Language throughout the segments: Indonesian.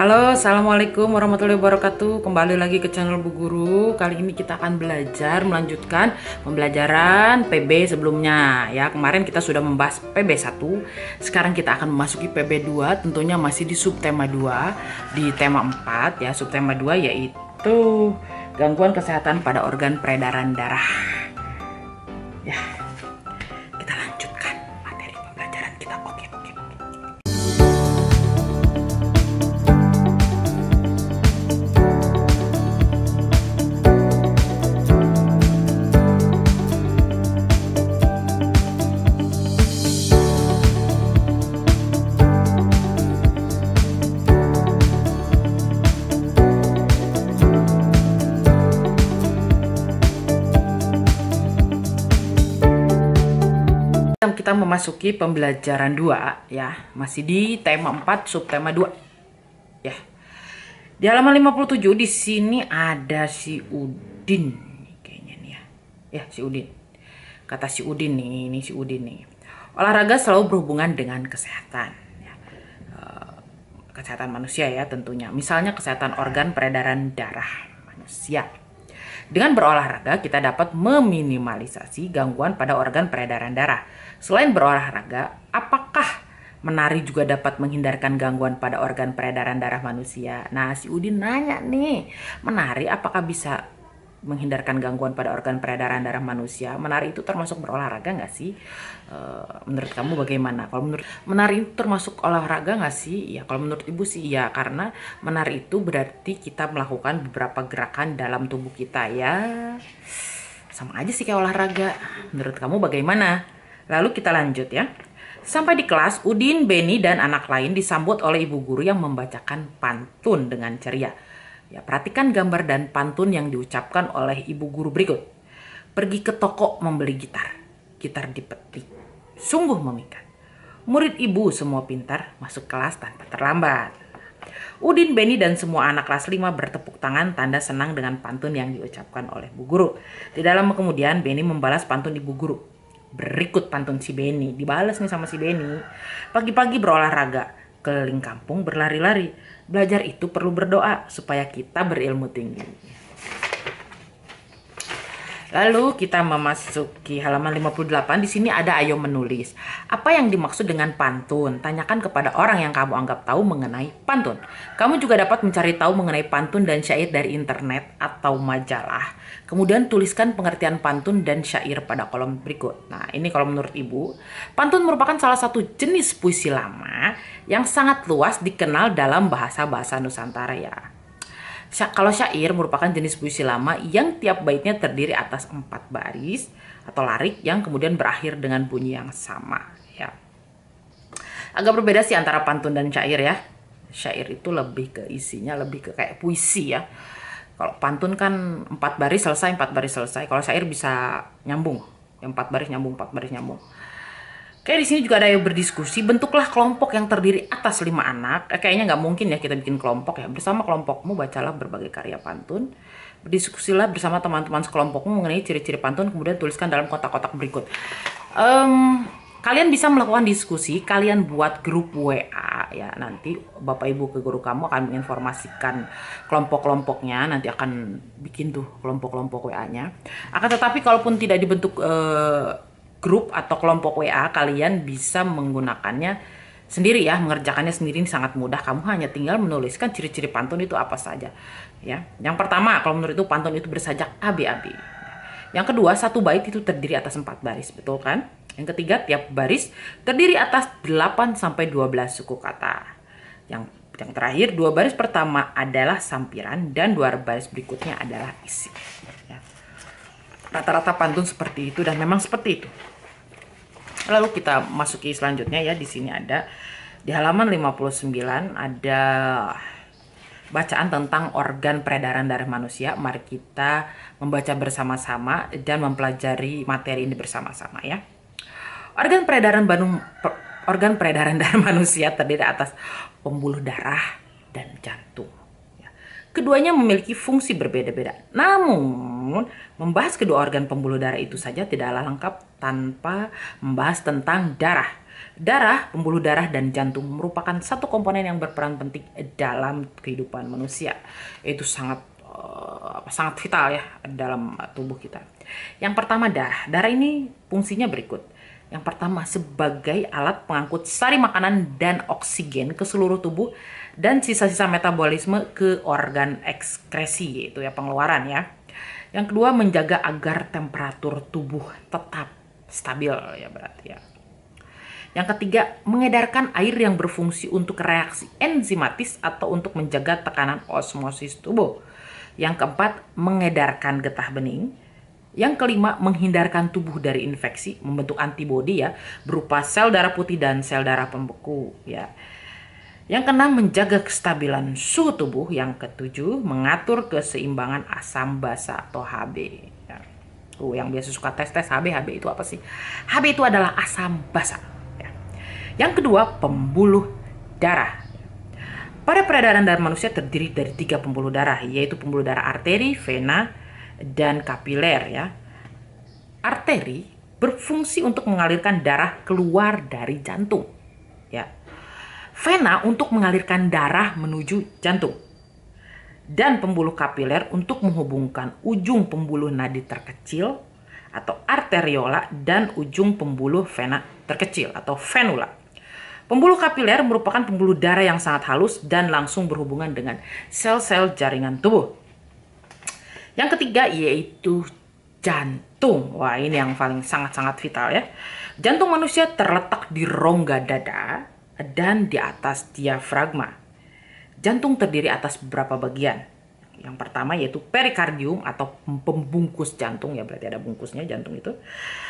Halo, Assalamualaikum warahmatullahi wabarakatuh Kembali lagi ke channel Bu Guru Kali ini kita akan belajar melanjutkan pembelajaran PB sebelumnya Ya, kemarin kita sudah membahas PB1 Sekarang kita akan memasuki PB2 Tentunya masih di subtema 2 Di tema 4 ya, subtema 2 yaitu Gangguan kesehatan pada organ peredaran darah Ya, kita lanjutkan materi pembelajaran kita Oke, oke kita memasuki pembelajaran 2 ya, masih di tema 4 subtema 2. Ya. Di halaman 57 di sini ada si Udin kayaknya nih ya. Ya, si Udin. Kata si Udin nih, ini si Udin nih. Olahraga selalu berhubungan dengan kesehatan ya. Eh, kesehatan manusia ya tentunya. Misalnya kesehatan organ peredaran darah manusia dengan berolahraga, kita dapat meminimalisasi gangguan pada organ peredaran darah. Selain berolahraga, apakah menari juga dapat menghindarkan gangguan pada organ peredaran darah manusia. Nah, si Udin nanya nih, menari apakah bisa menghindarkan gangguan pada organ peredaran darah manusia. Menari itu termasuk berolahraga nggak sih? E, menurut kamu bagaimana? Kalau menurut menari itu termasuk olahraga nggak sih? Ya kalau menurut ibu sih ya karena menari itu berarti kita melakukan beberapa gerakan dalam tubuh kita ya. Sama aja sih kayak olahraga. Menurut kamu bagaimana? Lalu kita lanjut ya. Sampai di kelas, Udin, Beni, dan anak lain disambut oleh ibu guru yang membacakan pantun dengan ceria. Ya, perhatikan gambar dan pantun yang diucapkan oleh ibu guru berikut. Pergi ke toko membeli gitar. Gitar dipetik. Sungguh memikat. Murid ibu semua pintar masuk kelas tanpa terlambat. Udin, Beni, dan semua anak kelas 5 bertepuk tangan tanda senang dengan pantun yang diucapkan oleh Bu Guru. Tidak lama kemudian, Beni membalas pantun Ibu Guru. Berikut pantun si Beni. Dibalas nih sama si Beni. Pagi-pagi berolahraga keliling kampung berlari-lari. Belajar itu perlu berdoa supaya kita berilmu tinggi. Lalu kita memasuki halaman 58. Di sini ada ayo menulis. Apa yang dimaksud dengan pantun? Tanyakan kepada orang yang kamu anggap tahu mengenai pantun. Kamu juga dapat mencari tahu mengenai pantun dan syair dari internet atau majalah. Kemudian tuliskan pengertian pantun dan syair pada kolom berikut. Nah, ini kalau menurut Ibu, pantun merupakan salah satu jenis puisi lama yang sangat luas dikenal dalam bahasa-bahasa Nusantara ya. Kalau syair merupakan jenis puisi lama yang tiap baitnya terdiri atas empat baris atau larik yang kemudian berakhir dengan bunyi yang sama. Ya. Agak berbeda sih antara pantun dan syair ya. Syair itu lebih ke isinya, lebih ke kayak puisi ya. Kalau pantun kan empat baris selesai, empat baris selesai. Kalau syair bisa nyambung, empat baris nyambung, empat baris nyambung. Kayak di sini juga ada yang berdiskusi, bentuklah kelompok yang terdiri atas lima anak. Eh, kayaknya nggak mungkin ya kita bikin kelompok ya. Bersama kelompokmu bacalah berbagai karya pantun. Berdiskusilah bersama teman-teman sekelompokmu mengenai ciri-ciri pantun, kemudian tuliskan dalam kotak-kotak berikut. Um, kalian bisa melakukan diskusi, kalian buat grup WA ya. Nanti Bapak Ibu ke guru kamu akan menginformasikan kelompok-kelompoknya, nanti akan bikin tuh kelompok-kelompok WA-nya. Akan tetapi kalaupun tidak dibentuk uh, grup atau kelompok WA kalian bisa menggunakannya sendiri ya mengerjakannya sendiri ini sangat mudah kamu hanya tinggal menuliskan ciri-ciri pantun itu apa saja ya yang pertama kalau menurut itu pantun itu bersajak AB-AB yang kedua satu bait itu terdiri atas empat baris betul kan yang ketiga tiap baris terdiri atas 8 sampai dua belas suku kata yang yang terakhir dua baris pertama adalah sampiran dan dua baris berikutnya adalah isi ya. rata-rata ya. pantun seperti itu dan memang seperti itu lalu kita masuki selanjutnya ya di sini ada di halaman 59 ada bacaan tentang organ peredaran darah manusia. Mari kita membaca bersama-sama dan mempelajari materi ini bersama-sama ya. Organ peredaran banu organ peredaran darah manusia terdiri atas pembuluh darah dan jantung. Ya. Keduanya memiliki fungsi berbeda-beda. Namun, membahas kedua organ pembuluh darah itu saja tidaklah lengkap tanpa membahas tentang darah. Darah, pembuluh darah, dan jantung merupakan satu komponen yang berperan penting dalam kehidupan manusia. Itu sangat uh, sangat vital ya dalam tubuh kita. Yang pertama darah. Darah ini fungsinya berikut. Yang pertama sebagai alat pengangkut sari makanan dan oksigen ke seluruh tubuh dan sisa-sisa metabolisme ke organ ekskresi yaitu ya pengeluaran ya. Yang kedua menjaga agar temperatur tubuh tetap stabil ya berarti ya. Yang ketiga, mengedarkan air yang berfungsi untuk reaksi enzimatis atau untuk menjaga tekanan osmosis tubuh. Yang keempat, mengedarkan getah bening. Yang kelima, menghindarkan tubuh dari infeksi, membentuk antibodi ya, berupa sel darah putih dan sel darah pembeku ya. Yang keenam, menjaga kestabilan suhu tubuh. Yang ketujuh, mengatur keseimbangan asam basa atau HB bosku yang biasa suka tes tes HB HB itu apa sih HB itu adalah asam basa ya. yang kedua pembuluh darah pada peredaran darah manusia terdiri dari tiga pembuluh darah yaitu pembuluh darah arteri vena dan kapiler ya arteri berfungsi untuk mengalirkan darah keluar dari jantung ya vena untuk mengalirkan darah menuju jantung dan pembuluh kapiler untuk menghubungkan ujung pembuluh nadi terkecil atau arteriola dan ujung pembuluh vena terkecil atau venula. Pembuluh kapiler merupakan pembuluh darah yang sangat halus dan langsung berhubungan dengan sel-sel jaringan tubuh. Yang ketiga yaitu jantung. Wah, ini yang paling sangat-sangat vital ya. Jantung manusia terletak di rongga dada dan di atas diafragma. Jantung terdiri atas beberapa bagian. Yang pertama yaitu perikardium atau pembungkus jantung ya berarti ada bungkusnya jantung itu.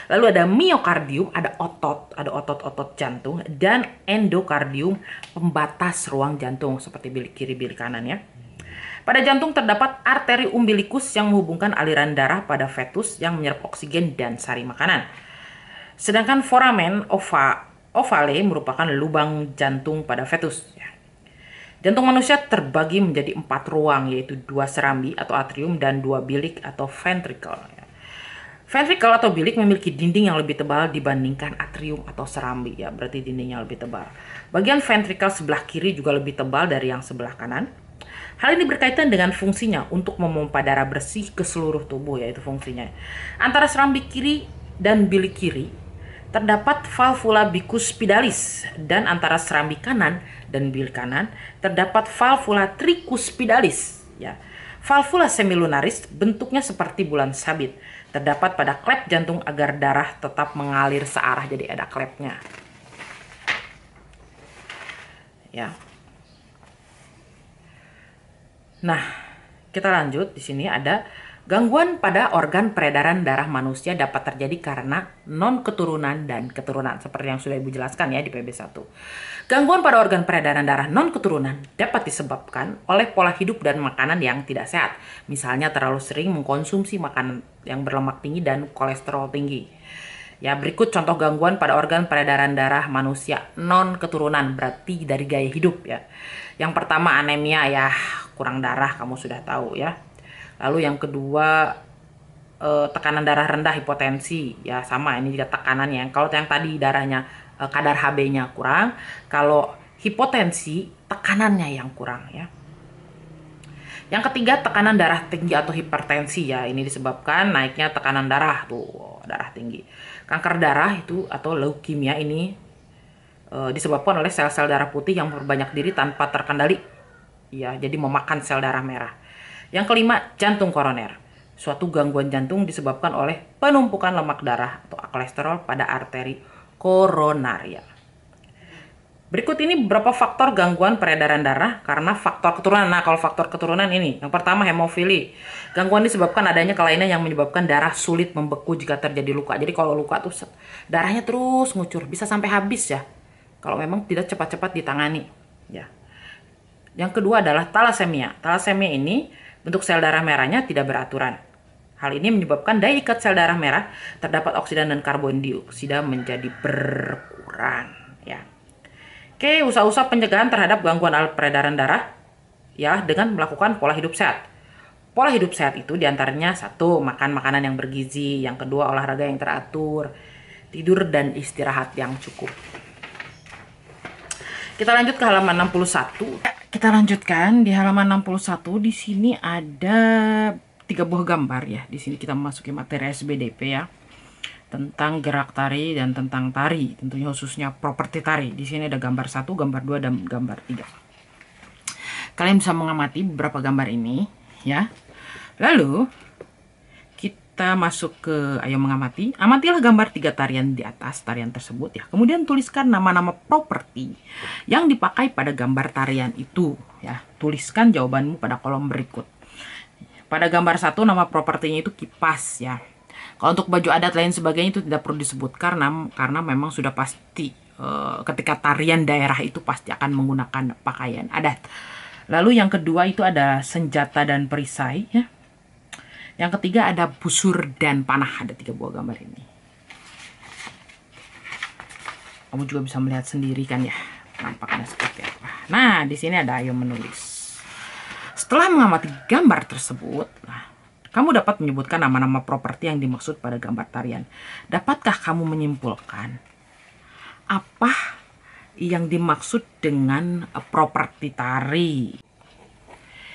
Lalu ada miokardium, ada otot, ada otot-otot jantung dan endokardium pembatas ruang jantung seperti bilik kiri bilik kanan ya. Pada jantung terdapat arteri umbilikus yang menghubungkan aliran darah pada fetus yang menyerap oksigen dan sari makanan. Sedangkan foramen ova, ovale merupakan lubang jantung pada fetus. Ya. Jantung manusia terbagi menjadi empat ruang, yaitu dua serambi atau atrium dan dua bilik atau ventricle. Ventricle atau bilik memiliki dinding yang lebih tebal dibandingkan atrium atau serambi, ya berarti dindingnya lebih tebal. Bagian ventricle sebelah kiri juga lebih tebal dari yang sebelah kanan. Hal ini berkaitan dengan fungsinya untuk memompa darah bersih ke seluruh tubuh, yaitu fungsinya. Antara serambi kiri dan bilik kiri terdapat valvula bicus dan antara serambi kanan dan bil kanan terdapat valvula tricus ya. Valvula semilunaris bentuknya seperti bulan sabit, terdapat pada klep jantung agar darah tetap mengalir searah jadi ada klepnya. Ya. Nah, kita lanjut di sini ada Gangguan pada organ peredaran darah manusia dapat terjadi karena non keturunan dan keturunan seperti yang sudah Ibu jelaskan ya di PB1. Gangguan pada organ peredaran darah non keturunan dapat disebabkan oleh pola hidup dan makanan yang tidak sehat. Misalnya terlalu sering mengkonsumsi makanan yang berlemak tinggi dan kolesterol tinggi. Ya, berikut contoh gangguan pada organ peredaran darah manusia non keturunan berarti dari gaya hidup ya. Yang pertama anemia ya, kurang darah kamu sudah tahu ya Lalu yang kedua eh, tekanan darah rendah hipotensi ya sama ini juga tekanannya. Kalau yang tadi darahnya eh, kadar Hb-nya kurang, kalau hipotensi tekanannya yang kurang ya. Yang ketiga tekanan darah tinggi atau hipertensi ya ini disebabkan naiknya tekanan darah tuh darah tinggi. Kanker darah itu atau leukemia ini eh, disebabkan oleh sel-sel darah putih yang berbanyak diri tanpa terkendali ya jadi memakan sel darah merah. Yang kelima, jantung koroner. Suatu gangguan jantung disebabkan oleh penumpukan lemak darah atau kolesterol pada arteri koronaria. Berikut ini beberapa faktor gangguan peredaran darah karena faktor keturunan. Nah, kalau faktor keturunan ini, yang pertama hemofili. Gangguan disebabkan adanya kelainan yang menyebabkan darah sulit membeku jika terjadi luka. Jadi kalau luka tuh darahnya terus ngucur, bisa sampai habis ya. Kalau memang tidak cepat-cepat ditangani, ya. Yang kedua adalah talasemia. Talasemia ini Bentuk sel darah merahnya tidak beraturan. Hal ini menyebabkan daya ikat sel darah merah terdapat oksidan dan karbon dioksida menjadi berkurang. Ya. Oke, usaha-usaha pencegahan terhadap gangguan alat peredaran darah ya dengan melakukan pola hidup sehat. Pola hidup sehat itu diantaranya satu makan makanan yang bergizi, yang kedua olahraga yang teratur, tidur dan istirahat yang cukup. Kita lanjut ke halaman 61. Kita lanjutkan di halaman 61 di sini ada tiga buah gambar ya. Di sini kita memasuki materi SBDP ya tentang gerak tari dan tentang tari, tentunya khususnya properti tari. Di sini ada gambar satu, gambar dua, dan gambar tiga. Kalian bisa mengamati beberapa gambar ini ya. Lalu kita masuk ke ayo mengamati. Amatilah gambar tiga tarian di atas tarian tersebut ya. Kemudian tuliskan nama-nama properti yang dipakai pada gambar tarian itu ya. Tuliskan jawabanmu pada kolom berikut. Pada gambar satu nama propertinya itu kipas ya. Kalau untuk baju adat lain sebagainya itu tidak perlu disebut karena karena memang sudah pasti e, ketika tarian daerah itu pasti akan menggunakan pakaian adat. Lalu yang kedua itu ada senjata dan perisai ya yang ketiga ada busur dan panah. Ada tiga buah gambar ini. Kamu juga bisa melihat sendiri kan ya. Nampaknya seperti apa. Nah, di sini ada ayo menulis. Setelah mengamati gambar tersebut, nah, kamu dapat menyebutkan nama-nama properti yang dimaksud pada gambar tarian. Dapatkah kamu menyimpulkan apa yang dimaksud dengan eh, properti tari?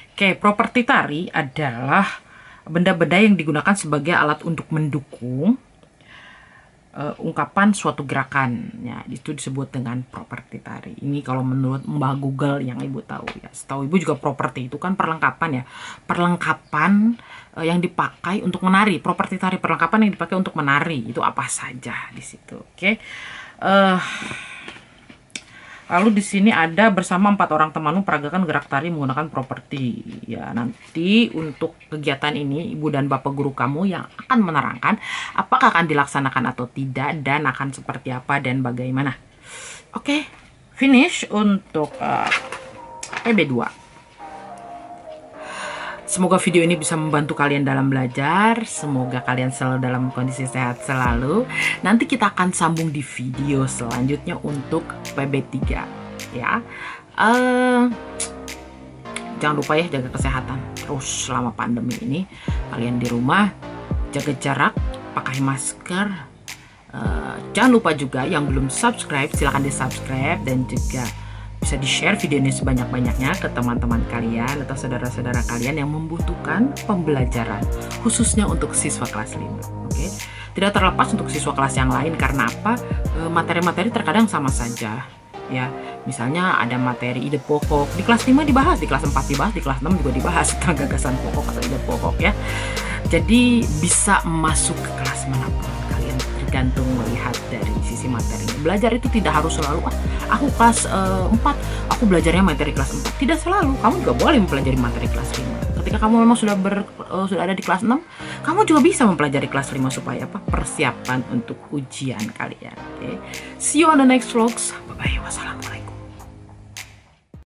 Oke, properti tari adalah benda-benda yang digunakan sebagai alat untuk mendukung uh, ungkapan suatu gerakan. Ya, itu disebut dengan properti tari. Ini kalau menurut Mbak Google yang Ibu tahu ya. Setahu Ibu juga properti itu kan perlengkapan ya. Perlengkapan uh, yang dipakai untuk menari. Properti tari perlengkapan yang dipakai untuk menari itu apa saja di situ. Oke. Okay? Uh, eh, Lalu di sini ada bersama empat orang temanmu peragakan gerak tari menggunakan properti. Ya, nanti untuk kegiatan ini ibu dan bapak guru kamu yang akan menerangkan apakah akan dilaksanakan atau tidak dan akan seperti apa dan bagaimana. Oke, okay, finish untuk uh, eh, PB2. Semoga video ini bisa membantu kalian dalam belajar. Semoga kalian selalu dalam kondisi sehat selalu. Nanti kita akan sambung di video selanjutnya untuk PB3 ya. Uh, jangan lupa ya jaga kesehatan terus selama pandemi ini. Kalian di rumah jaga jarak, pakai masker. Uh, jangan lupa juga yang belum subscribe silahkan di subscribe dan juga bisa di-share video ini sebanyak-banyaknya ke teman-teman kalian atau saudara-saudara kalian yang membutuhkan pembelajaran, khususnya untuk siswa kelas 5. Oke. Okay? Tidak terlepas untuk siswa kelas yang lain karena apa? E, materi-materi terkadang sama saja ya. Misalnya ada materi ide pokok, di kelas 5 dibahas, di kelas 4 dibahas, di kelas 6 juga dibahas tentang gagasan pokok atau ide pokok ya. Jadi bisa masuk ke kelas manapun tergantung melihat dari sisi materinya belajar itu tidak harus selalu ah, aku kelas uh, eh, 4 aku belajarnya materi kelas 4 tidak selalu kamu juga boleh mempelajari materi kelas 5 ketika kamu memang sudah ber, uh, sudah ada di kelas 6 kamu juga bisa mempelajari kelas 5 supaya apa persiapan untuk ujian kalian oke okay? see you on the next vlogs bye bye wassalamualaikum